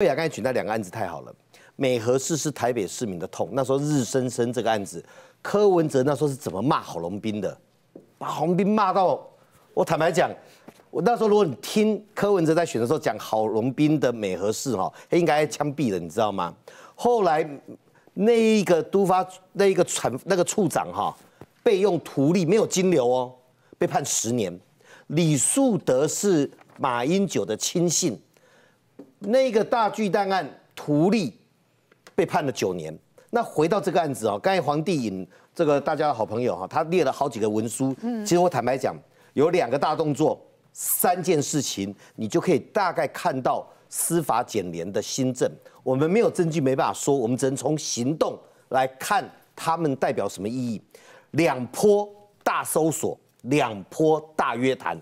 对呀，刚才举那两个案子太好了，美和事是台北市民的痛。那时候日生生这个案子，柯文哲那时候是怎么骂郝龙斌的？把郝斌骂到我坦白讲，我那时候如果你听柯文哲在选的时候讲郝龙斌的美和事哈，应该枪毙了，你知道吗？后来那一个督发那一个传那个处长哈，被用图利没有金流哦，被判十年。李树德是马英九的亲信。那个大巨蛋案，图利被判了九年。那回到这个案子啊，刚才黄帝引这个大家的好朋友哈，他列了好几个文书。嗯，其实我坦白讲，有两个大动作，三件事情，你就可以大概看到司法检联的新政。我们没有证据没办法说，我们只能从行动来看他们代表什么意义。两波大搜索，两波大约谈。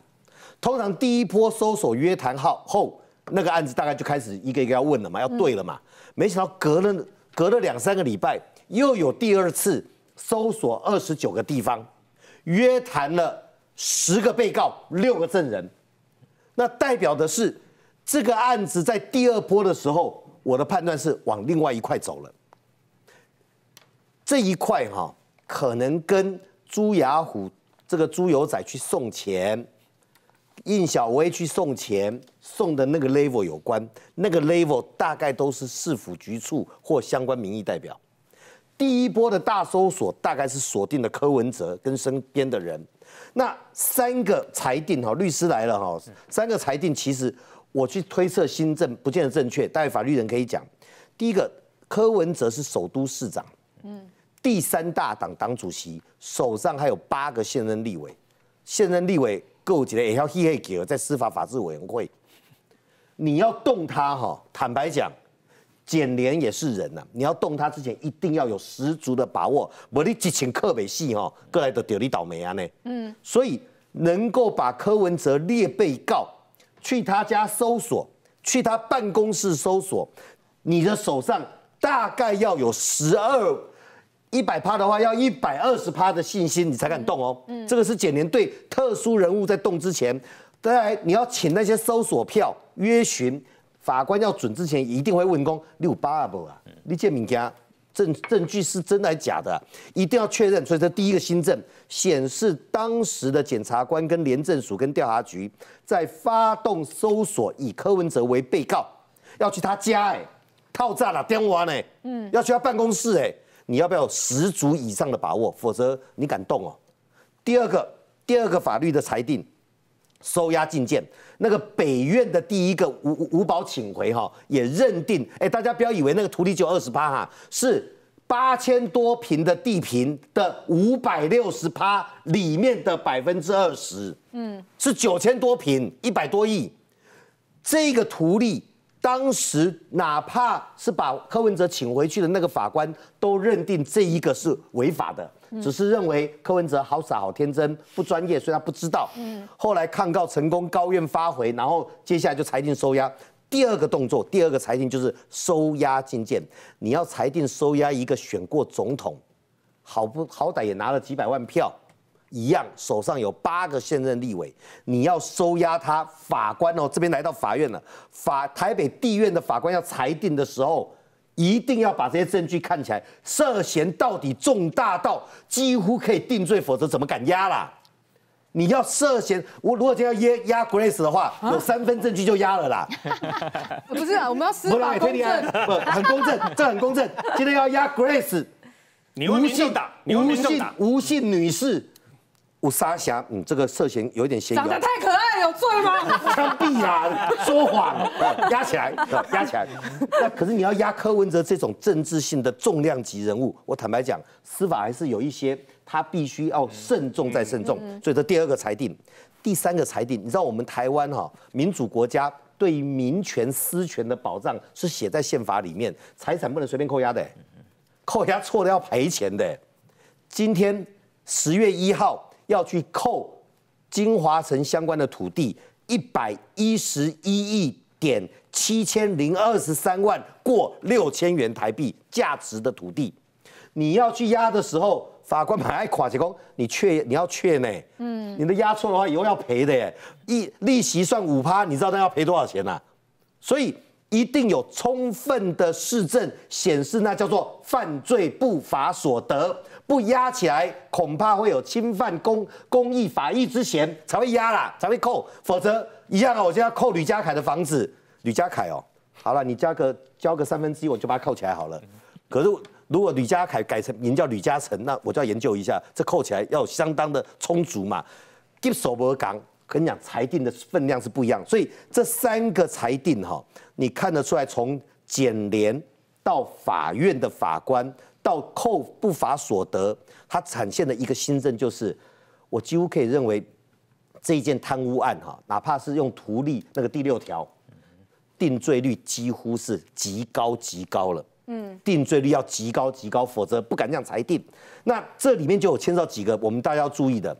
通常第一波搜索约谈后，后。那个案子大概就开始一个一个要问了嘛，要对了嘛。没想到隔了隔了两三个礼拜，又有第二次搜索二十九个地方，约谈了十个被告，六个证人。那代表的是这个案子在第二波的时候，我的判断是往另外一块走了。这一块哈，可能跟朱雅虎这个猪油仔去送钱。应小薇去送钱，送的那个 level 有关，那个 level 大概都是市府局处或相关民意代表。第一波的大搜索，大概是锁定了柯文哲跟身边的人。那三个裁定，哈，律师来了，哈，三个裁定，其实我去推测新政不见得正确，但法律人可以讲，第一个，柯文哲是首都市长，嗯，第三大党党主席，手上还有八个现任立委，现任立委。够起来也要嘿嘿叫在司法法制委员会，你要动他哈，坦白讲，简廉也是人呐，你要动他之前一定要有十足的把握，我你激情刻尾戏哈，过来就屌你倒霉啊呢。嗯，所以能够把柯文哲列被告，去他家搜索，去他办公室搜索，你的手上大概要有十二。一百趴的话，要一百二十趴的信心，你才敢动哦。嗯，这个是检年对特殊人物在动之前，当然你要请那些搜索票约询法官要准之前，一定会问公，你有八不啊？李建敏讲证证据是真的还是假的？一定要确认。所以这第一个新证显示，当时的检察官跟廉政署跟调查局在发动搜索，以柯文哲为被告，要去他家哎，套炸了电话呢，嗯，要去他办公室哎。你要不要十足以上的把握？否则你敢动哦。第二个，第二个法律的裁定，收押禁见。那个北院的第一个五五保请回哈，也认定。哎，大家不要以为那个土地只有二十八哈，是八千多平的地平的五百六十趴里面的百分之二十。嗯，是九千多平，一百多亿。这个图例。当时哪怕是把柯文哲请回去的那个法官，都认定这一个是违法的，只是认为柯文哲好傻好天真不专业，虽然不知道。后来抗告成功，高院发回，然后接下来就裁定收押。第二个动作，第二个裁定就是收押禁见。你要裁定收押一个选过总统，好不好歹也拿了几百万票。一样，手上有八个现任立委，你要收押他法官哦，这边来到法院了，法台北地院的法官要裁定的时候，一定要把这些证据看起来，涉嫌到底重大到几乎可以定罪，否则怎么敢押啦？你要涉嫌我如果今天要压 Grace 的话，有三分证据就压了啦。不是啊，我们要十分公正。不，很公正，这很公正。今天要压 Grace，无姓的，无姓无姓女士。五杀侠，嗯，这个涉嫌有点嫌疑。长得太可爱有罪吗？枪毙啊！说谎，压起来，压起来。那可是你要压柯文哲这种政治性的重量级人物，我坦白讲，司法还是有一些，他必须要慎重再慎重。所以这第二个裁定，第三个裁定，你知道我们台湾哈民主国家对民权私权的保障是写在宪法里面，财产不能随便扣押的，扣押错了要赔钱的。今天十月一号。要去扣金华城相关的土地一百一十一亿点七千零二十三万过六千元台币价值的土地，你要去押的时候，法官还垮奖工，你确你要确呢，嗯，你的押错的话，后要赔的耶，一利息算五趴，你知道那要赔多少钱呢？所以一定有充分的市政显示，那叫做犯罪不法所得。不压起来，恐怕会有侵犯公公益法益之嫌，才会压啦，才会扣。否则一样，我就要扣吕家凯的房子。吕家凯哦，好了，你交个交个三分之一，我就把它扣起来好了。可是如果吕家凯改成名叫吕家诚，那我就要研究一下，这扣起来要相当的充足嘛。Give 不波刚跟你讲，裁定的分量是不一样，所以这三个裁定哈，你看得出来，从检联到法院的法官。到扣不法所得，它产现的一个新政就是，我几乎可以认为这一件贪污案哈，哪怕是用图利那个第六条，定罪率几乎是极高极高了。嗯，定罪率要极高极高，否则不敢这样裁定。那这里面就有牵涉几个我们大家要注意的。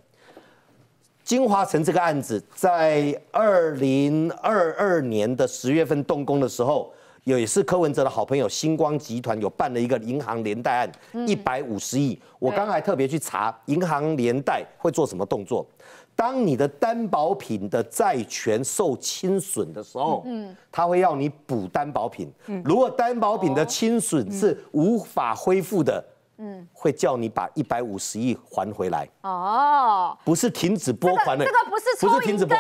金华城这个案子在二零二二年的十月份动工的时候。有也是柯文哲的好朋友，星光集团有办了一个银行连带案，一百五十亿。我刚才特别去查银行连带会做什么动作。当你的担保品的债权受侵损的时候，嗯，他会要你补担保品。如果担保品的侵损是无法恢复的，嗯，会叫你把一百五十亿还回来。哦，不是停止拨款的，这个不是不是停止拨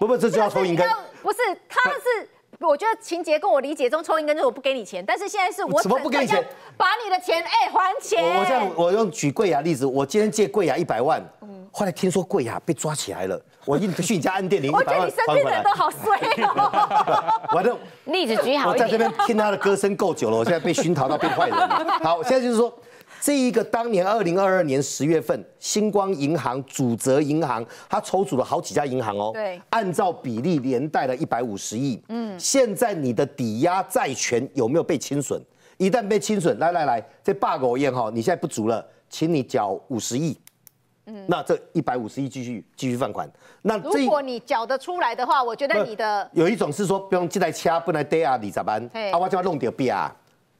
不不，这叫抽引根，不是，他是。我觉得情节跟我理解中抽一根就是我不给你钱，但是现在是我怎么不给你钱？把你的钱哎还钱！我这样我用举贵雅例子，我今天借贵雅一百万，嗯，后来听说贵雅被抓起来了，我一去你家按店里 我觉得你身边的人都好衰哦。我 的 例子句啊，我在这边听他的歌声够久了，我现在被熏陶到变坏人了。好，现在就是说。这一个当年二零二二年十月份，星光银行、主责银行，他筹组了好几家银行哦。对，按照比例连带了一百五十亿。嗯，现在你的抵押债权有没有被清损？一旦被清损，来来来，这 bug 我验哈，你现在不足了，请你缴五十亿。嗯，那这一百五十亿继续继续放款。那如果你缴得出来的话，我觉得你的有一种是说，比如掐，不能 day 啊你咋万，啊我就要弄掉币啊？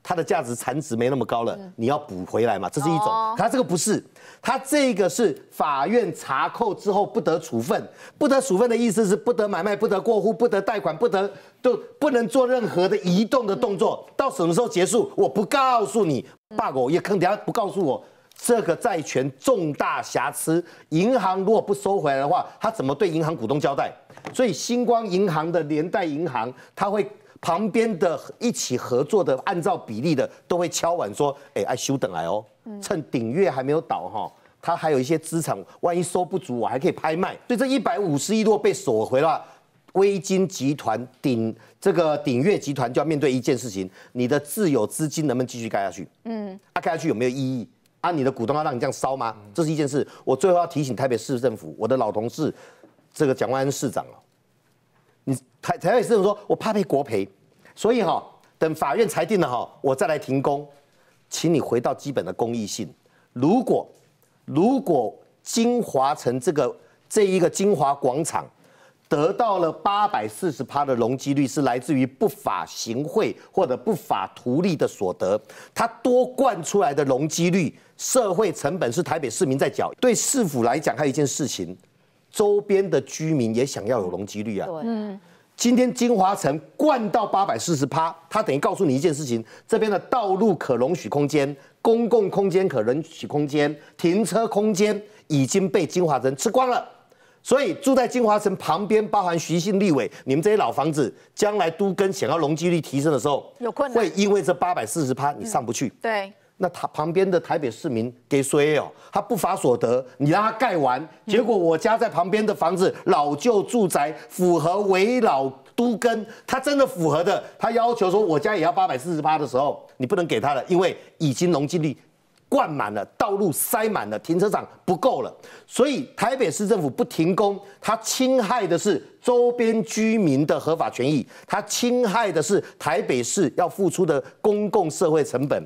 它的价值产值没那么高了，你要补回来嘛？这是一种，它这个不是，它这个是法院查扣之后不得处分，不得处分的意思是不得买卖、不得过户、不得贷款、不得都不能做任何的移动的动作。到什么时候结束，我不告诉你。bug 也坑，定下不告诉我，这个债权重大瑕疵，银行如果不收回来的话，他怎么对银行股东交代？所以，星光银行的连带银行他会。旁边的一起合作的，按照比例的都会敲碗说：“哎，哎，休等来哦，趁鼎月还没有倒哈，他还有一些资产，万一收不足，我还可以拍卖。”所以这一百五十亿若被锁回了，微金集团鼎这个鼎月集团就要面对一件事情：你的自有资金能不能继续盖下去？嗯，啊，盖下去有没有意义？按你的股东要让你这样烧吗？这是一件事。我最后要提醒台北市政府，我的老同事，这个蒋万安市长台台北市政府说，我怕被国赔，所以哈，等法院裁定了哈，我再来停工，请你回到基本的公益性。如果如果金华城这个这一个金华广场得到了八百四十趴的容积率，是来自于不法行贿或者不法图利的所得，它多灌出来的容积率，社会成本是台北市民在缴。对市府来讲，还一件事情，周边的居民也想要有容积率啊。对，嗯。今天金华城灌到八百四十趴，它等于告诉你一件事情：这边的道路可容许空间、公共空间可容许空间、停车空间已经被金华城吃光了。所以住在金华城旁边，包含徐信、立伟，你们这些老房子，将来都跟想要容积率提升的时候，有困难，会因为这八百四十趴你上不去。对。那他旁边的台北市民给谁哦？他不法所得，你让他盖完，结果我家在旁边的房子老旧住宅符合围老都跟，他真的符合的，他要求说我家也要八百四十八的时候，你不能给他了，因为已经容积率灌满了，道路塞满了，停车场不够了，所以台北市政府不停工，他侵害的是周边居民的合法权益，他侵害的是台北市要付出的公共社会成本。